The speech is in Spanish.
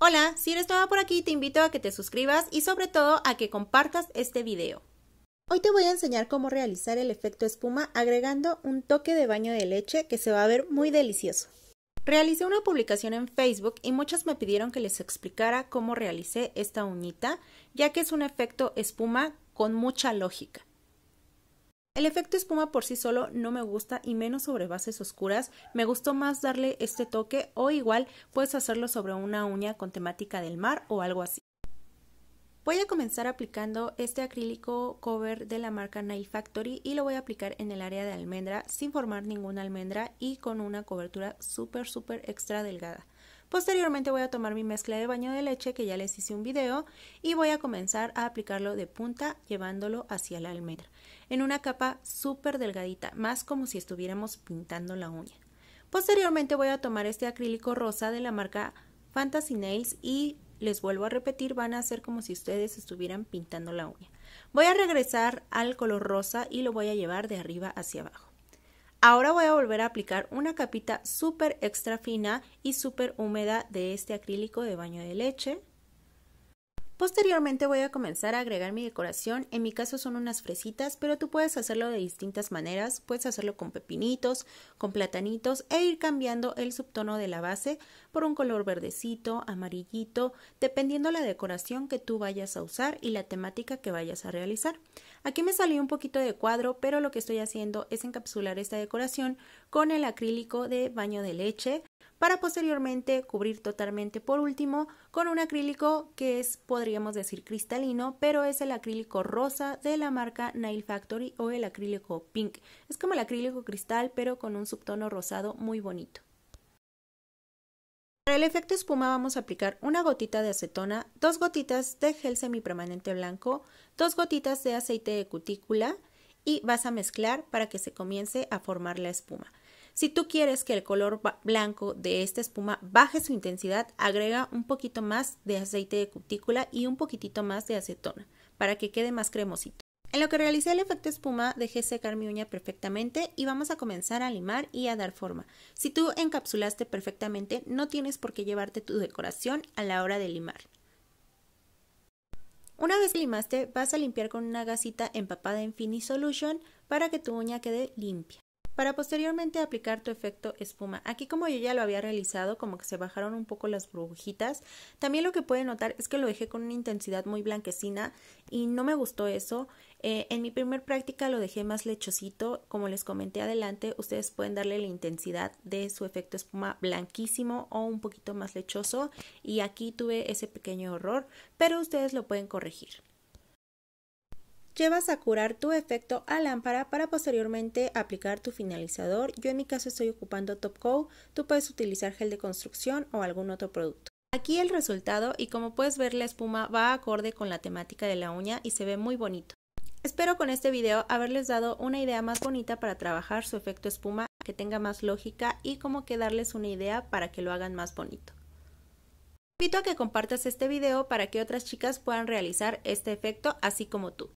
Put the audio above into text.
Hola, si eres nueva por aquí te invito a que te suscribas y sobre todo a que compartas este video. Hoy te voy a enseñar cómo realizar el efecto espuma agregando un toque de baño de leche que se va a ver muy delicioso. Realicé una publicación en Facebook y muchas me pidieron que les explicara cómo realicé esta uñita, ya que es un efecto espuma con mucha lógica. El efecto espuma por sí solo no me gusta y menos sobre bases oscuras, me gustó más darle este toque o igual puedes hacerlo sobre una uña con temática del mar o algo así. Voy a comenzar aplicando este acrílico cover de la marca Nail Factory y lo voy a aplicar en el área de almendra sin formar ninguna almendra y con una cobertura súper súper extra delgada. Posteriormente voy a tomar mi mezcla de baño de leche que ya les hice un video y voy a comenzar a aplicarlo de punta llevándolo hacia la almendra en una capa súper delgadita, más como si estuviéramos pintando la uña. Posteriormente voy a tomar este acrílico rosa de la marca Fantasy Nails y les vuelvo a repetir, van a hacer como si ustedes estuvieran pintando la uña. Voy a regresar al color rosa y lo voy a llevar de arriba hacia abajo. Ahora voy a volver a aplicar una capita súper extra fina y súper húmeda de este acrílico de baño de leche. Posteriormente voy a comenzar a agregar mi decoración, en mi caso son unas fresitas, pero tú puedes hacerlo de distintas maneras, puedes hacerlo con pepinitos, con platanitos e ir cambiando el subtono de la base por un color verdecito, amarillito, dependiendo la decoración que tú vayas a usar y la temática que vayas a realizar. Aquí me salió un poquito de cuadro, pero lo que estoy haciendo es encapsular esta decoración con el acrílico de baño de leche para posteriormente cubrir totalmente por último con un acrílico que es podríamos decir cristalino, pero es el acrílico rosa de la marca Nail Factory o el acrílico pink. Es como el acrílico cristal pero con un subtono rosado muy bonito. Para el efecto espuma vamos a aplicar una gotita de acetona, dos gotitas de gel semipermanente blanco, dos gotitas de aceite de cutícula y vas a mezclar para que se comience a formar la espuma. Si tú quieres que el color blanco de esta espuma baje su intensidad, agrega un poquito más de aceite de cutícula y un poquitito más de acetona para que quede más cremosito. En lo que realicé el efecto espuma, dejé secar mi uña perfectamente y vamos a comenzar a limar y a dar forma. Si tú encapsulaste perfectamente, no tienes por qué llevarte tu decoración a la hora de limar. Una vez limaste, vas a limpiar con una gasita empapada en Fini Solution para que tu uña quede limpia para posteriormente aplicar tu efecto espuma. Aquí como yo ya lo había realizado, como que se bajaron un poco las burbujitas, también lo que pueden notar es que lo dejé con una intensidad muy blanquecina y no me gustó eso. Eh, en mi primer práctica lo dejé más lechosito, como les comenté adelante, ustedes pueden darle la intensidad de su efecto espuma blanquísimo o un poquito más lechoso y aquí tuve ese pequeño error, pero ustedes lo pueden corregir llevas a curar tu efecto a lámpara para posteriormente aplicar tu finalizador. Yo en mi caso estoy ocupando Top Coat, tú puedes utilizar gel de construcción o algún otro producto. Aquí el resultado y como puedes ver la espuma va acorde con la temática de la uña y se ve muy bonito. Espero con este video haberles dado una idea más bonita para trabajar su efecto espuma, que tenga más lógica y como que darles una idea para que lo hagan más bonito. Te invito a que compartas este video para que otras chicas puedan realizar este efecto así como tú.